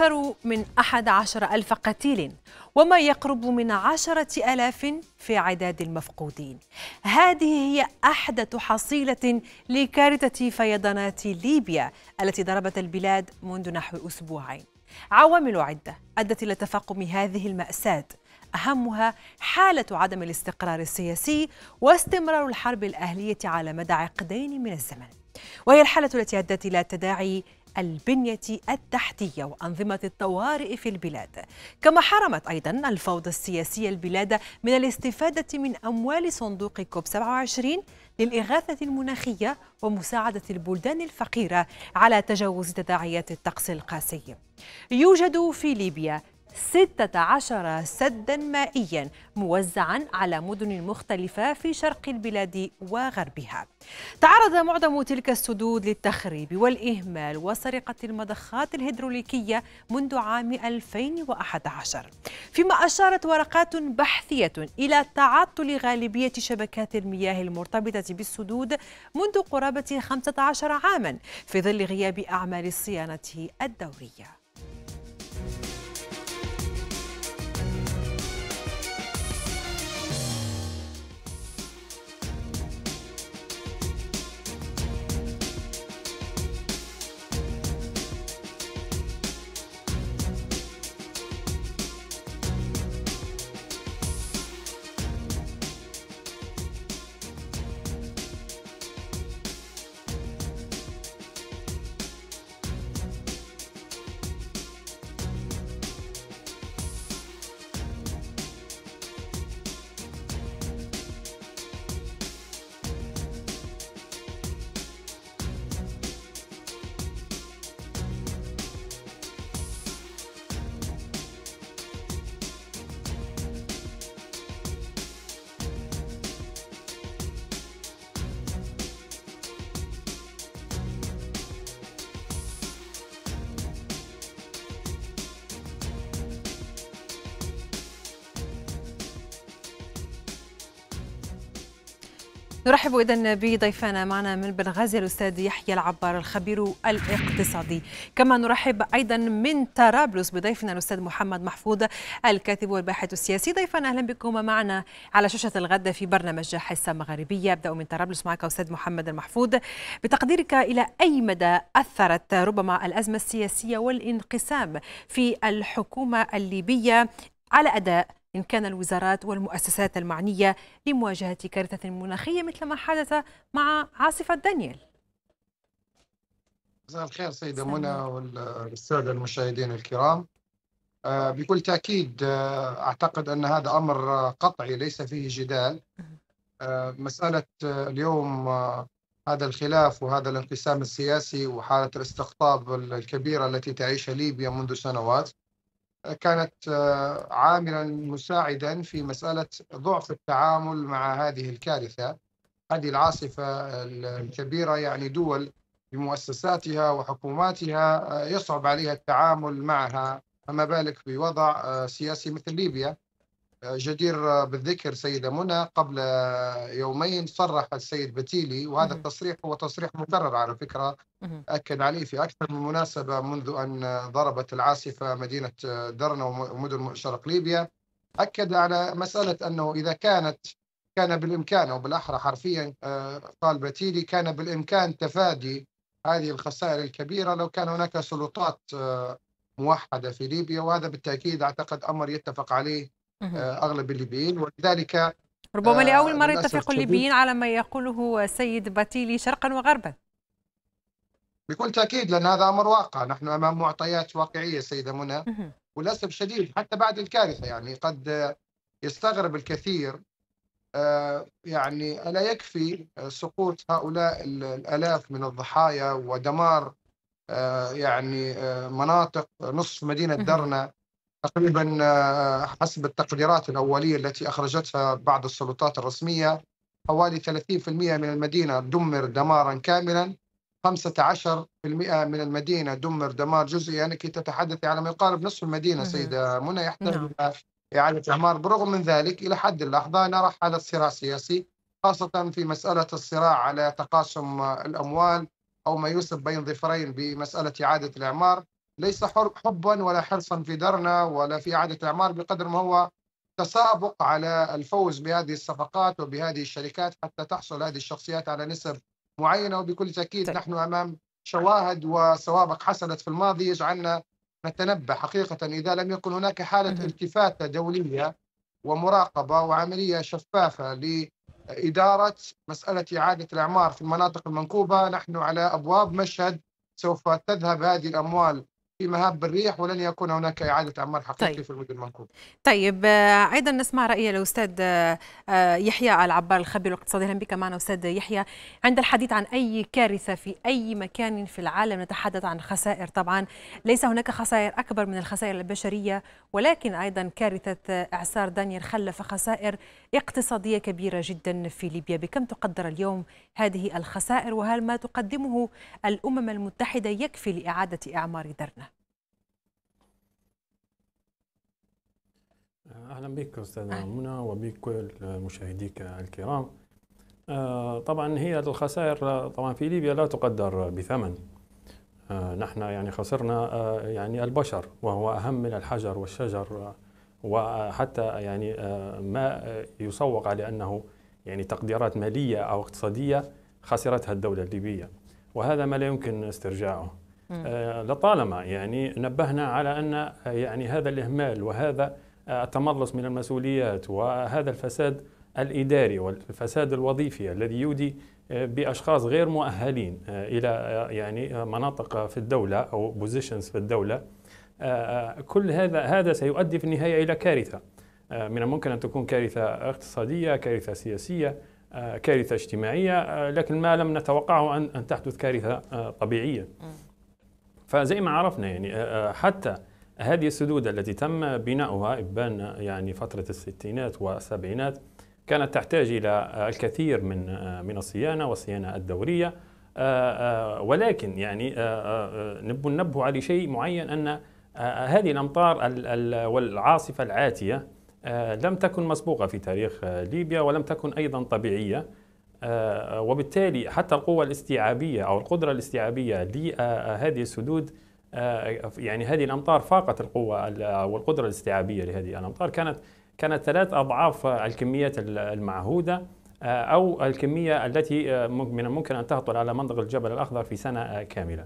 أكثر من أحد عشر ألف قتيل وما يقرب من عشرة ألاف في عداد المفقودين هذه هي أحدث حصيلة لكارثة فيضانات ليبيا التي ضربت البلاد منذ نحو أسبوعين عوامل عدة أدت إلى تفاقم هذه المأساة أهمها حالة عدم الاستقرار السياسي واستمرار الحرب الأهلية على مدى عقدين من الزمن وهي الحالة التي أدت إلى تداعي البنية التحتية وأنظمة الطوارئ في البلاد كما حرمت أيضا الفوضى السياسية البلاد من الاستفادة من أموال صندوق كوب 27 للإغاثة المناخية ومساعدة البلدان الفقيرة على تجاوز تداعيات الطقس القاسي يوجد في ليبيا 16 سدا مائيا موزعا على مدن مختلفة في شرق البلاد وغربها تعرض معظم تلك السدود للتخريب والإهمال وسرقة المضخات الهيدروليكية منذ عام 2011 فيما أشارت ورقات بحثية إلى تعطل غالبية شبكات المياه المرتبطة بالسدود منذ قرابة 15 عاما في ظل غياب أعمال الصيانة الدورية نرحب اذا بضيفنا معنا من بنغازي الاستاذ يحيى العبار الخبير الاقتصادي كما نرحب ايضا من طرابلس بضيفنا الاستاذ محمد محفوظ الكاتب والباحث السياسي ضيفنا اهلا بكم معنا على شاشه الغد في برنامج حصه مغربيه ابدا من طرابلس معك استاذ محمد المحفوظ بتقديرك الى اي مدى اثرت ربما الازمه السياسيه والانقسام في الحكومه الليبيه على اداء إن كان الوزارات والمؤسسات المعنية لمواجهة كارثة مناخية مثل ما حدث مع عاصفة دانيال مساء الخير سيدة منى والسادة المشاهدين الكرام آه، بكل تأكيد آه، أعتقد أن هذا أمر قطعي ليس فيه جدال آه، مسألة اليوم هذا الخلاف وهذا الانقسام السياسي وحالة الاستقطاب الكبيرة التي تعيشها ليبيا منذ سنوات كانت آه، عاملا مساعدا في مسألة ضعف التعامل مع هذه الكارثة هذه العاصفة الكبيرة يعني دول بمؤسساتها وحكوماتها آه، يصعب عليها التعامل معها فما بالك بوضع آه، سياسي مثل ليبيا جدير بالذكر سيدة منى قبل يومين صرح السيد بتيلي وهذا التصريح هو تصريح مكرر على فكرة أكد عليه في أكثر من مناسبة منذ أن ضربت العاصفة مدينة درنا ومدن شرق ليبيا أكد على مسألة أنه إذا كانت كان بالإمكان أو بالأحرى حرفيا آه، قال بتيلي كان بالإمكان تفادي هذه الخسائر الكبيرة لو كان هناك سلطات آه، موحدة في ليبيا وهذا بالتأكيد أعتقد أمر يتفق عليه آه، اغلب الليبيين ولذلك ربما آه، لاول مره يتفق الليبيين على ما يقوله السيد باتيلي شرقا وغربا بكل تاكيد لان هذا امر واقع نحن امام معطيات واقعيه سيده منى وللاسف الشديد حتى بعد الكارثه يعني قد يستغرب الكثير آه، يعني الا يكفي سقوط هؤلاء الالاف من الضحايا ودمار يعني مناطق نصف مدينه درنا تقريبا آه، حسب التقديرات الأولية التي أخرجتها بعض السلطات الرسمية حوالي 30% من المدينة دمر دمارا كاملا 15% من المدينة دمر دمار جزئي يعني كي تتحدث على ما يقارب نصف المدينة سيدة منى يحتاج نعم. إلى إعادة إعمار برغم من ذلك إلى حد اللحظة نرى حالة صراع سياسي خاصة في مسألة الصراع على تقاسم الأموال أو ما يوصف بين ظفرين بمسألة إعادة الإعمار ليس حبا ولا حرصا في درنا ولا في إعادة الأعمار بقدر ما هو تسابق على الفوز بهذه الصفقات وبهذه الشركات حتى تحصل هذه الشخصيات على نسب معينة وبكل تأكيد نحن أمام شواهد وسوابق حصلت في الماضي يجعلنا نتنبه حقيقة إذا لم يكن هناك حالة التفاتة دولية ومراقبة وعملية شفافة لإدارة مسألة إعادة الأعمار في المناطق المنكوبة نحن على أبواب مشهد سوف تذهب هذه الأموال مهاب بالريح ولن يكون هناك إعادة أعمال حقيقي طيب. في المدن المنكوبة طيب آه، أيضا نسمع رأي الأستاذ آه، آه، يحيى العبار الخبير الاقتصادي أهلا بك معنا أستاذ يحيى عند الحديث عن أي كارثة في أي مكان في العالم نتحدث عن خسائر طبعا ليس هناك خسائر أكبر من الخسائر البشرية ولكن أيضا كارثة إعصار دانيال خلف خسائر اقتصادية كبيرة جدا في ليبيا بكم تقدر اليوم هذه الخسائر وهل ما تقدمه الأمم المتحدة يكفي لإعادة إعمار درنا؟ اهلا بك استاذه منى وبكل مشاهديك الكرام آه، طبعا هي الخسائر آه، طبعا في ليبيا لا تقدر بثمن آه، نحن يعني خسرنا يعني البشر وهو اهم من الحجر والشجر وحتى يعني آه، ما يسوق على انه يعني تقديرات ماليه او اقتصاديه خسرتها الدوله الليبيه وهذا ما لا يمكن استرجاعه آه، لطالما يعني نبهنا على ان آه، يعني هذا الاهمال وهذا التملص من المسؤوليات وهذا الفساد الاداري والفساد الوظيفي الذي يودي باشخاص غير مؤهلين الى يعني مناطق في الدوله او بوزيشنز في الدوله آه، كل هذا هذا سيؤدي في النهايه الى كارثه آه، من الممكن ان تكون كارثه اقتصاديه كارثه سياسيه آه، كارثه اجتماعيه لكن ما لم نتوقعه ان ان تحدث كارثه طبيعيه فزي ما عرفنا يعني حتى هذه السدود التي تم بناؤها ابان يعني فتره الستينات والسبعينات كانت تحتاج الى الكثير من من الصيانه والصيانه الدوريه ولكن يعني نبه ننبه على شيء معين ان آه، هذه الأمطار والعاصفة العاتية آه، لم تكن مسبوقة في تاريخ آه، ليبيا ولم تكن أيضا طبيعية وبالتالي حتى القوة الاستيعابية أو القدرة الاستيعابية لهذه السدود يعني هذه الأمطار فاقت القوة والقدرة الاستيعابية لهذه الأمطار كانت كانت ثلاث أضعاف الكميات المعهودة أو الكمية التي من الممكن أن تهطل على منطقة الجبل الأخضر في سنة كاملة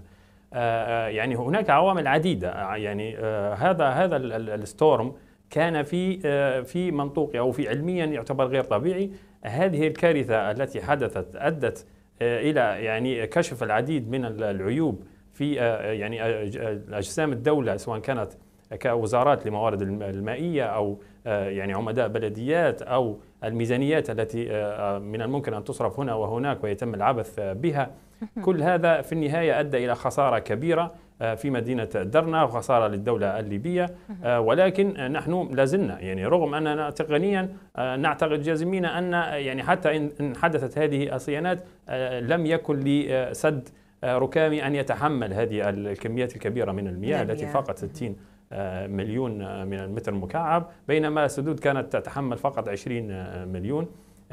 آه، آه، يعني هناك عوامل عديده آه، يعني هذا هذا الستورم كان في في منطوقي او في علميا يعتبر غير طبيعي هذه الكارثه التي حدثت ادت الى يعني كشف العديد من العيوب في يعني اجسام الدوله سواء كانت كوزارات لموارد المائيه او يعني عمداء بلديات او الميزانيات التي من الممكن ان تصرف هنا وهناك ويتم العبث بها كل هذا في النهاية أدى إلى خسارة كبيرة آه، في مدينة درنا وخسارة للدولة الليبية آه، ولكن آه، نحن لازلنا يعني رغم أننا تقنيا نعتقد جازمين أن يعني حتى إن حدثت هذه الصيانات لم يكن لسد ركامي أن يتحمل هذه الكميات الكبيرة من المياه التي فاقت 60 مليون من المتر المكعب بينما السدود كانت تتحمل فقط 20 مليون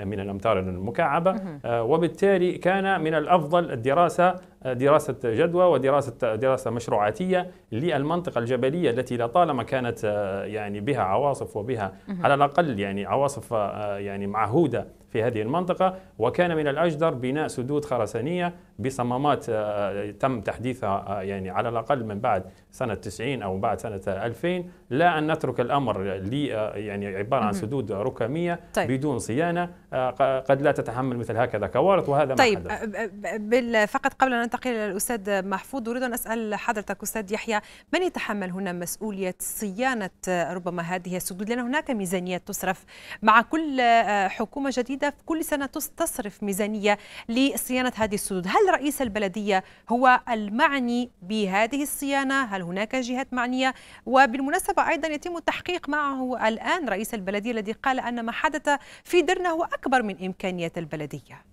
من الأمتار المكعبة آه، وبالتالي كان من الأفضل الدراسة آه، دراسة جدوى ودراسة آه، دراسة مشروعاتية للمنطقة الجبلية التي لطالما كانت يعني بها عواصف وبها على الأقل يعني عواصف يعني معهودة في هذه المنطقة وكان من الأجدر بناء سدود خرسانية بصمامات آه، تم تحديثها آه، يعني على الأقل من بعد سنة 90 أو بعد سنة 2000 لا أن نترك الأمر لي آه، يعني عبارة عن سدود ركامية طيب. بدون صيانة قد لا تتحمل مثل هكذا كوارث وهذا طيب ما حدث. فقط قبل أن ننتقل إلى الأستاذ محفوظ أريد أن أسأل حضرتك أستاذ يحيى من يتحمل هنا مسؤولية صيانة ربما هذه السدود لأن هناك ميزانيات تصرف مع كل حكومة جديدة كل سنة تصرف ميزانية لصيانة هذه السدود هل رئيس البلدية هو المعني بهذه الصيانة هل هناك جهات معنية وبالمناسبة أيضا يتم التحقيق معه الآن رئيس البلدية الذي قال أن ما حدث في درنا هو أكبر من إمكانية البلدية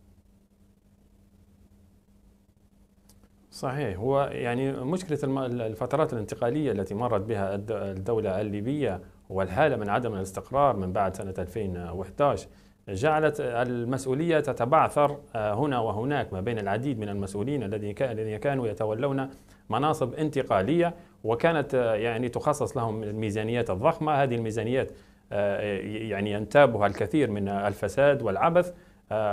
صحيح هو يعني مشكلة الفترات الانتقالية التي مرت بها الدولة الليبية والحالة من عدم الاستقرار من بعد سنة 2011 جعلت المسؤولية تتبعثر آه، هنا وهناك ما بين العديد من المسؤولين الذين كانوا يتولون مناصب انتقالية وكانت آه، يعني تخصص لهم الميزانيات الضخمة هذه الميزانيات آه، يعني ينتابها الكثير من الفساد والعبث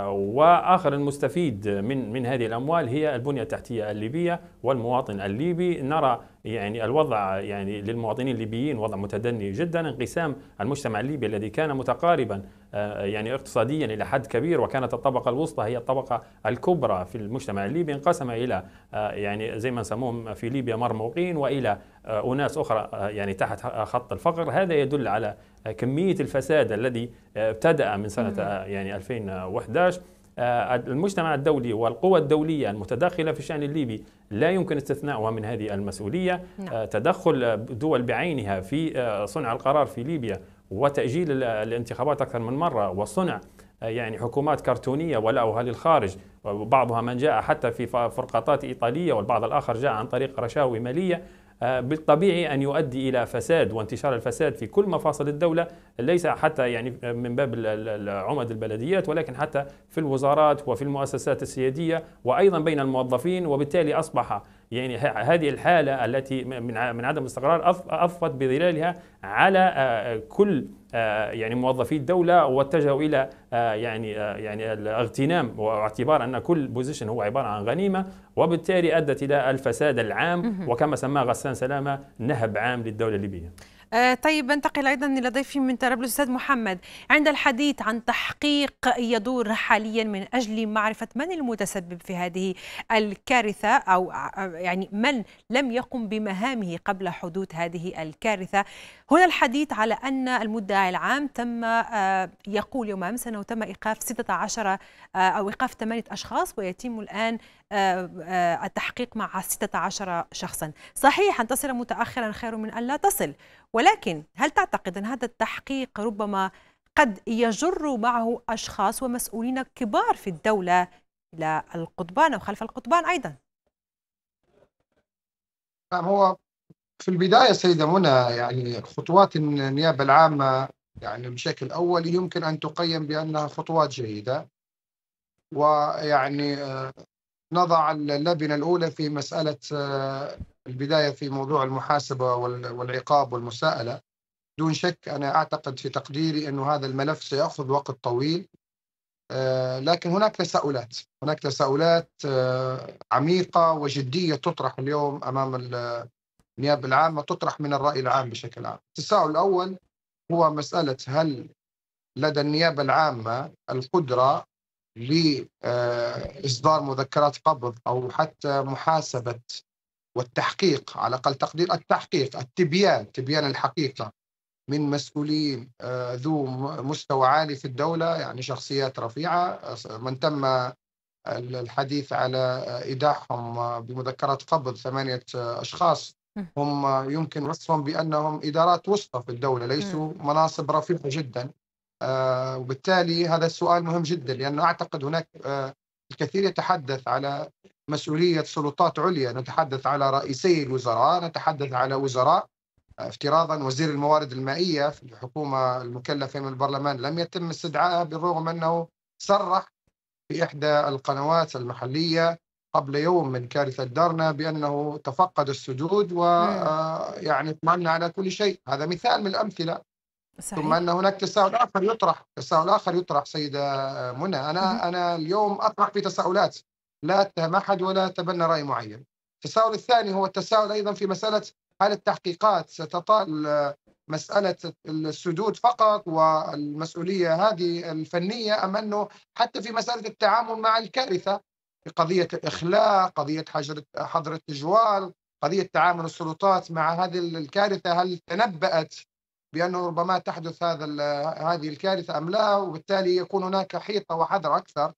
واخر المستفيد من من هذه الاموال هي البنيه التحتيه الليبيه والمواطن الليبي نرى يعني الوضع يعني للمواطنين الليبيين وضع متدني جدا انقسام المجتمع الليبي الذي كان متقاربا آه، يعني اقتصاديا الى حد كبير وكانت الطبقه الوسطى هي الطبقه الكبرى في المجتمع الليبي انقسم الى آه، يعني زي ما نسموهم في ليبيا مرموقين والى آه، اناس اخرى يعني تحت خط الفقر هذا يدل على كميه الفساد الذي ابتدا من سنه يعني 2011 المجتمع الدولي والقوى الدولية المتداخلة في الشأن الليبي لا يمكن استثناؤها من هذه المسؤولية نعم. تدخل دول بعينها في صنع القرار في ليبيا وتأجيل الانتخابات أكثر من مرة وصنع آه، يعني حكومات كرتونية ولاؤها للخارج وبعضها من جاء حتى في فرقاطات إيطالية والبعض الآخر جاء عن طريق رشاوي مالية آه، بالطبيعي أن يؤدي إلى فساد وانتشار الفساد في كل مفاصل الدولة ليس حتى يعني من باب عمد البلديات ولكن حتى في الوزارات وفي المؤسسات السيادية وأيضا بين الموظفين وبالتالي أصبح يعني هذه الحالة التي من من عدم الاستقرار افضت بظلالها على آه، كل آه، يعني موظفي الدولة واتجهوا إلى آه، يعني يعني الاغتنام واعتبار أن كل بوزيشن هو عبارة عن غنيمة وبالتالي أدت إلى الفساد العام وكما سماه غسان سلامة نهب عام للدولة الليبية آه، طيب انتقل ايضا الى ضيفي من طرابلس الاستاذ محمد عند الحديث عن تحقيق يدور حاليا من اجل معرفه من المتسبب في هذه الكارثه او آه، يعني من لم يقم بمهامه قبل حدوث هذه الكارثه هنا الحديث على أن المدعي العام تم آه، يقول يوم أمس أنه تم إيقاف 16 آه، أو إيقاف 8 أشخاص ويتم الآن آه، التحقيق مع 16 شخصا صحيح أن تصل متأخرا خير من أن لا تصل ولكن هل تعتقد أن هذا التحقيق ربما قد يجر معه أشخاص ومسؤولين كبار في الدولة إلى القضبان أو خلف القضبان أيضا نعم، هو في البداية سيدة منى يعني خطوات النيابة العامة يعني بشكل أولي يمكن أن تقيم بأنها خطوات جيدة ويعني آه، نضع اللبنة الأولى في مسألة آه، البداية في موضوع المحاسبة والعقاب والمساءلة دون شك أنا أعتقد في تقديري أن هذا الملف سيأخذ وقت طويل آه، لكن هناك تساؤلات هناك تساؤلات عميقة وجدية تطرح اليوم أمام النيابه العامه تطرح من الراي العام بشكل عام. التساؤل الاول هو مساله هل لدى النيابه العامه القدره لاصدار مذكرات قبض او حتى محاسبه والتحقيق على اقل تقدير التحقيق التبيان تبيان الحقيقه من مسؤولين آه، ذو مستوى عالي في الدوله يعني شخصيات رفيعه آه، من تم الحديث على إيداعهم آه، بمذكرات قبض ثمانية أشخاص هم يمكن وصفهم بأنهم إدارات وسطى في الدولة ليسوا مناصب رفيعة جدا آه، وبالتالي هذا السؤال مهم جدا لأنه أعتقد هناك آه، الكثير يتحدث على مسؤولية سلطات عليا نتحدث على رئيسي الوزراء نتحدث على وزراء افتراضا وزير الموارد المائية في الحكومة المكلفة من البرلمان لم يتم استدعائه بالرغم أنه صرح في إحدى القنوات المحلية قبل يوم من كارثة دارنا بأنه تفقد السجود ويعني آه، اطمأن على كل شيء هذا مثال من الأمثلة صحيح. ثم أن هناك تساؤل آخر يطرح تساؤل آخر يطرح سيدة منى أنا مم. أنا اليوم أطرح في تساؤلات لا اتهم أحد ولا أتبنى رأي معين التساؤل الثاني هو التساؤل أيضا في مسألة هل التحقيقات ستطال آه، مسألة السدود فقط والمسؤولية هذه الفنية أم أنه حتى في مسألة التعامل مع الكارثة قضية الإخلاء قضية حجر حظر التجوال قضية تعامل السلطات مع هذه الكارثة هل تنبأت بأنه ربما تحدث هذا هذه الكارثة أم لا وبالتالي يكون هناك حيطة وحذر أكثر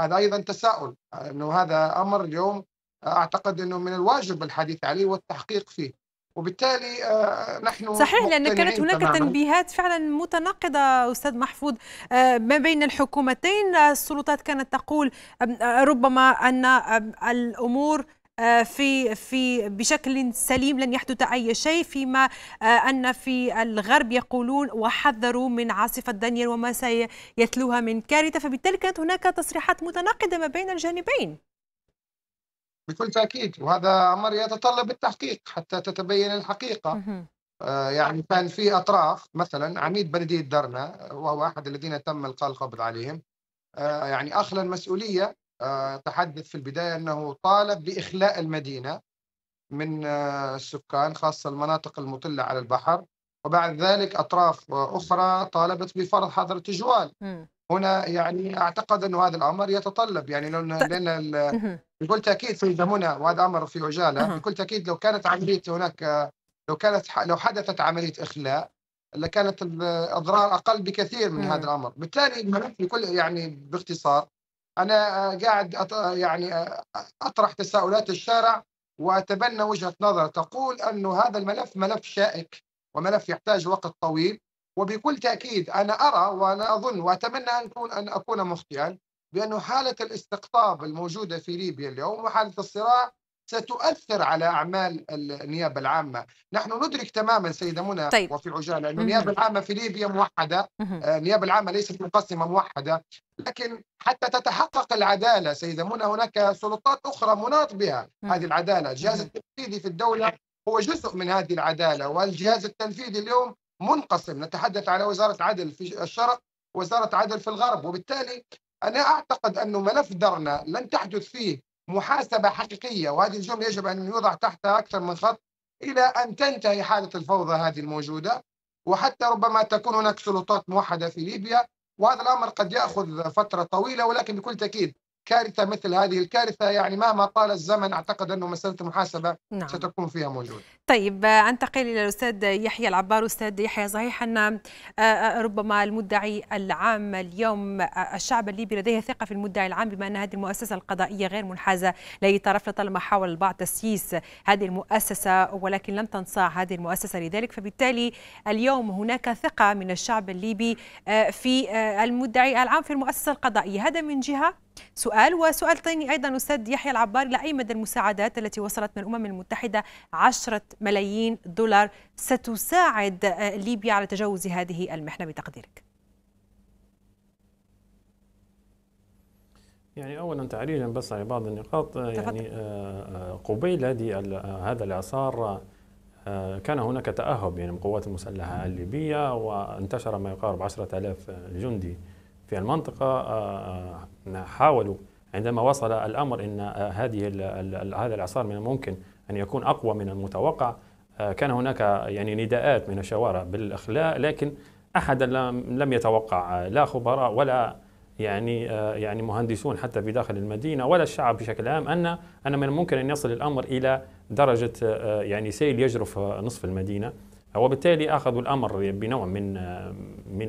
هذا أيضا تساؤل أنه هذا أمر اليوم أعتقد أنه من الواجب الحديث عليه والتحقيق فيه وبالتالي آه، نحن صحيح لان كانت هناك تماماً. تنبيهات فعلا متناقضه استاذ محفوظ آه، ما بين الحكومتين آه، السلطات كانت تقول ربما ان الامور في في بشكل سليم لن يحدث اي شيء فيما ان في الغرب يقولون وحذروا من عاصفه دانيال وما سيتلوها من كارثه فبالتالي كانت هناك تصريحات متناقضه ما بين الجانبين بكل تاكيد وهذا امر يتطلب التحقيق حتى تتبين الحقيقه آه، يعني كان في اطراف مثلا عميد بلديه درنا وهو احد الذين تم القاء القبض عليهم آه، يعني اخلى المسؤوليه آه، تحدث في البدايه انه طالب باخلاء المدينه من السكان خاصه المناطق المطله على البحر وبعد ذلك اطراف اخرى طالبت بفرض حظر تجوال هنا يعني اعتقد انه هذا الامر يتطلب يعني لان لان بكل تاكيد سيده منى وهذا امر في عجاله أه. بكل تاكيد لو كانت عمليه هناك لو كانت لو حدثت عمليه اخلاء لكانت الاضرار اقل بكثير من هذا الامر، بالتالي بكل يعني باختصار انا قاعد يعني اطرح تساؤلات الشارع واتبنى وجهه نظر تقول انه هذا الملف ملف شائك وملف يحتاج وقت طويل وبكل تاكيد انا ارى وانا اظن واتمنى ان اكون ان اكون مخطئا بأن حالة الاستقطاب الموجودة في ليبيا اليوم وحالة الصراع ستؤثر على اعمال النيابه العامه، نحن ندرك تماما سيده منى طيب. وفي عجاله انه النيابه العامه في ليبيا موحده، آه، النيابه العامه ليست مقسمه موحده، لكن حتى تتحقق العداله سيده منى هناك سلطات اخرى مناط بها هذه العداله، الجهاز التنفيذي في الدوله هو جزء من هذه العداله والجهاز التنفيذي اليوم منقسم، نتحدث على وزاره عدل في الشرق وزاره عدل في الغرب، وبالتالي أنا أعتقد أنه ملف درنا لن تحدث فيه محاسبة حقيقية وهذه الجملة يجب أن يوضع تحتها أكثر من خط إلى أن تنتهي حالة الفوضى هذه الموجودة وحتى ربما تكون هناك سلطات موحدة في ليبيا وهذا الأمر قد يأخذ فترة طويلة ولكن بكل تأكيد كارثة مثل هذه الكارثة يعني مهما طال الزمن أعتقد أنه مسألة المحاسبة نعم. ستكون فيها موجودة طيب أنتقل إلى الأستاذ يحيى العبار أستاذ يحيى صحيح أن آه، آه، ربما المدعي العام اليوم آه، الشعب الليبي لديه ثقة في المدعي العام بما أن هذه المؤسسة القضائية غير منحازة لأي طرف لطالما حاول البعض تسييس هذه المؤسسة ولكن لم تنصاع هذه المؤسسة لذلك فبالتالي اليوم هناك ثقة من الشعب الليبي في المدعي العام في المؤسسة القضائية هذا من جهة سؤال وسؤال ثاني أيضا أستاذ يحيى العبار إلى أي مدى المساعدات التي وصلت من الأمم المتحدة عشرة ملايين دولار ستساعد آه، ليبيا على تجاوز هذه المحنة بتقديرك؟ يعني اولا تعليلا بس على بعض النقاط آه، يعني آه، قبيل هذا الاعصار كان هناك تاهب يعني من القوات المسلحه الليبيه وانتشر ما يقارب 10000 جندي في المنطقه حاولوا عندما وصل الامر ان آه، هذه هذا الاعصار من الممكن ان يكون اقوى من المتوقع آه، كان هناك يعني نداءات من الشوارع بالاخلاء لكن احدا لم يتوقع آه، لا خبراء ولا يعني يعني مهندسون حتى في داخل المدينه ولا الشعب بشكل عام ان ان من الممكن ان يصل الامر الى درجه يعني سيل يجرف نصف المدينه وبالتالي اخذوا الامر بنوع من من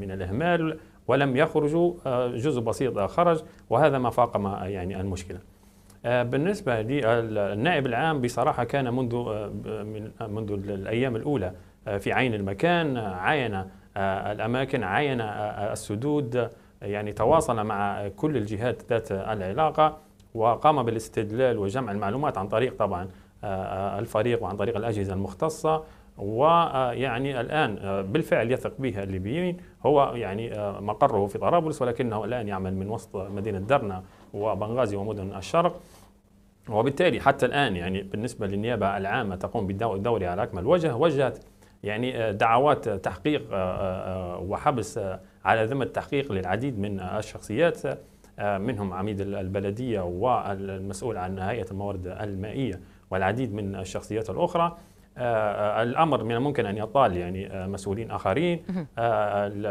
من الاهمال ولم يخرجوا آه، جزء بسيط خرج وهذا ما فاقم يعني المشكله آه، بالنسبه للنائب آه، العام بصراحه كان منذ منذ الايام الاولى في عين المكان عين الاماكن عين السدود يعني تواصل مع كل الجهات ذات العلاقه وقام بالاستدلال وجمع المعلومات عن طريق طبعا الفريق وعن طريق الاجهزه المختصه ويعني الآن آه، بالفعل يثق به الليبيين هو يعني آه، مقره في طرابلس ولكنه الآن يعمل من وسط مدينة درنا وبنغازي ومدن الشرق وبالتالي حتى الآن يعني بالنسبة للنيابة العامة تقوم بالدوري على أكمل وجه وجهت يعني آه، دعوات تحقيق وحبس على ذمة تحقيق للعديد من الشخصيات منهم عميد البلدية والمسؤول عن هيئة الموارد المائية والعديد من الشخصيات الأخرى آه، آه، الامر من الممكن ان يطال يعني آه، مسؤولين اخرين طيب.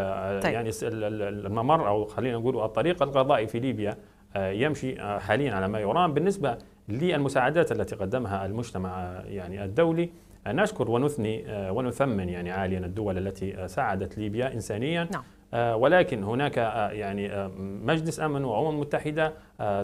يعني الممر او خلينا نقول الطريق القضائي في ليبيا يمشي حاليا على ما يرام بالنسبه للمساعدات التي قدمها المجتمع يعني الدولي نشكر ونثني ونثمن يعني عاليا الدول التي ساعدت ليبيا انسانيا نعم. آه، ولكن هناك آه، يعني آه، مجلس امن وامم متحده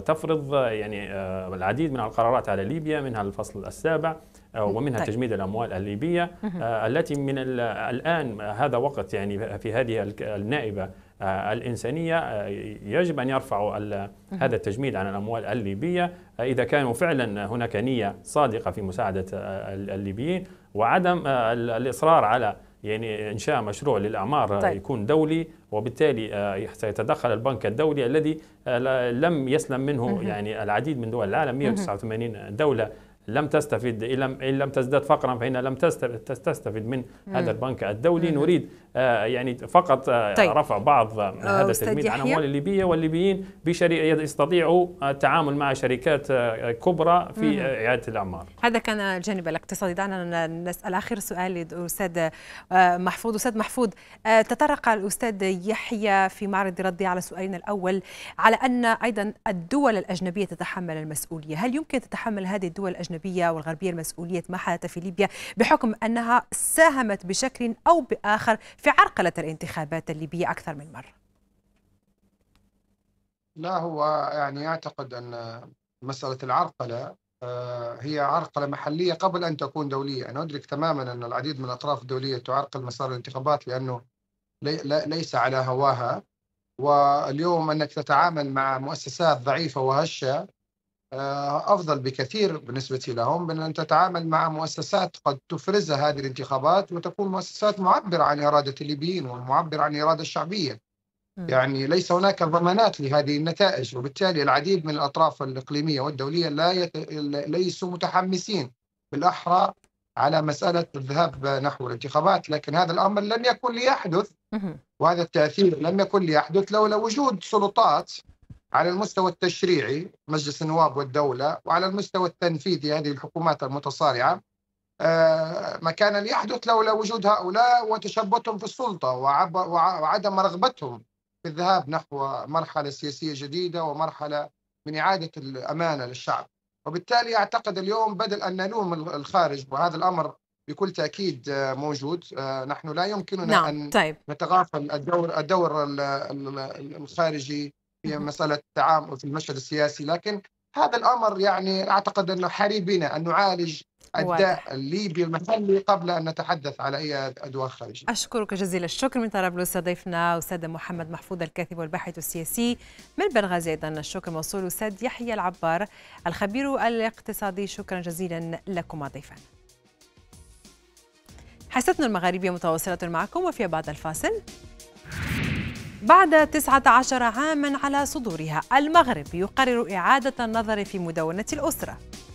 تفرض يعني العديد من القرارات على ليبيا منها الفصل السابع ومنها طيب. تجميد الاموال الليبيه التي من الان هذا وقت يعني في هذه النائبه الإنسانية يجب أن يرفعوا هذا التجميد عن الأموال الليبية إذا كانوا فعلا هناك نية صادقة في مساعدة الليبيين وعدم الإصرار على يعني انشاء مشروع للاعمار طيب. يكون دولي وبالتالي آه، سيتدخل البنك الدولي الذي آه، لم يسلم منه يعني العديد من دول العالم 189 دوله لم تستفد إن لم تزداد فقرا فإن لم تستفد من هذا البنك الدولي نريد آه، يعني فقط آه، طيب. رفع بعض آه، هذا التلميذ عن أموال الليبية والليبيين يستطيعوا التعامل مع شركات كبرى في إعادة الأعمار هذا كان الجانب الاقتصادي دعنا نسأل آخر سؤال للأستاذ محفوظ أستاذ محفوظ تطرق الأستاذ يحيى في معرض رده على سؤالنا الأول على أن أيضا الدول الأجنبية تتحمل المسؤولية هل يمكن تتحمل هذه الدول الأجنبية الأجنبية والغربية المسؤولية ما حدث في ليبيا بحكم أنها ساهمت بشكل أو بآخر في عرقلة الانتخابات الليبية أكثر من مرة لا هو يعني أعتقد أن مسألة العرقلة آه، هي عرقلة محلية قبل أن تكون دولية أنا أدرك تماما أن العديد من الأطراف الدولية تعرقل مسار الانتخابات لأنه ليس على هواها واليوم أنك تتعامل مع مؤسسات ضعيفة وهشة آه، افضل بكثير بالنسبه لهم من ان تتعامل مع مؤسسات قد تفرزها هذه الانتخابات وتكون مؤسسات معبره عن اراده الليبيين ومعبره عن الاراده الشعبيه. يعني ليس هناك ضمانات لهذه النتائج وبالتالي العديد من الاطراف الاقليميه والدوليه لا يت... ليسوا متحمسين بالاحرى على مساله الذهاب نحو الانتخابات، لكن هذا الامر لم يكن ليحدث وهذا التاثير لم يكن ليحدث لولا وجود سلطات على المستوى التشريعي مجلس النواب والدولة وعلى المستوى التنفيذي هذه الحكومات المتصارعة آه، ما كان ليحدث لولا وجود هؤلاء وتشبثهم في السلطة وعدم رغبتهم في الذهاب نحو مرحلة سياسية جديدة ومرحلة من إعادة الأمانة للشعب وبالتالي أعتقد اليوم بدل أن نلوم الخارج وهذا الأمر بكل تأكيد آه، موجود آه، نحن لا يمكننا نعم. أن طيب. نتغافل الدور, الدور الخارجي في مساله التعامل في المشهد السياسي لكن هذا الامر يعني اعتقد انه حري بنا ان نعالج الداء الليبي المحلي قبل ان نتحدث على اي ادوار خارجيه. اشكرك جزيل الشكر من طرابلس ضيفنا استاذ محمد محفوظ الكاتب والباحث السياسي من بنغازي ايضا الشكر موصول استاذ يحيى العبار الخبير الاقتصادي شكرا جزيلا لكم ضيفا حصتنا المغاربيه متواصله معكم وفي بعد الفاصل بعد 19 عاما على صدورها المغرب يقرر إعادة النظر في مدونة الأسرة